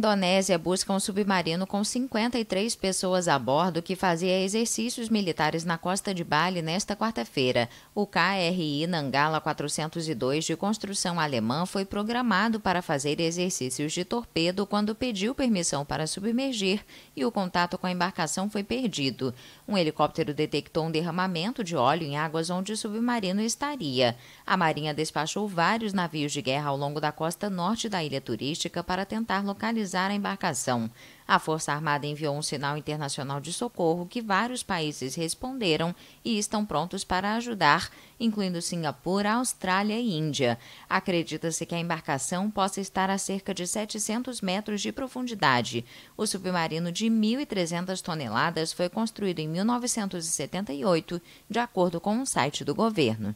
Indonésia busca um submarino com 53 pessoas a bordo que fazia exercícios militares na costa de Bali nesta quarta-feira. O KRI Nangala 402 de construção alemã foi programado para fazer exercícios de torpedo quando pediu permissão para submergir e o contato com a embarcação foi perdido. Um helicóptero detectou um derramamento de óleo em águas onde o submarino estaria. A Marinha despachou vários navios de guerra ao longo da costa norte da ilha turística para tentar localizar localizar a embarcação. A Força Armada enviou um sinal internacional de socorro que vários países responderam e estão prontos para ajudar, incluindo Singapura, Austrália e Índia. Acredita-se que a embarcação possa estar a cerca de 700 metros de profundidade. O submarino de 1.300 toneladas foi construído em 1978, de acordo com o um site do governo.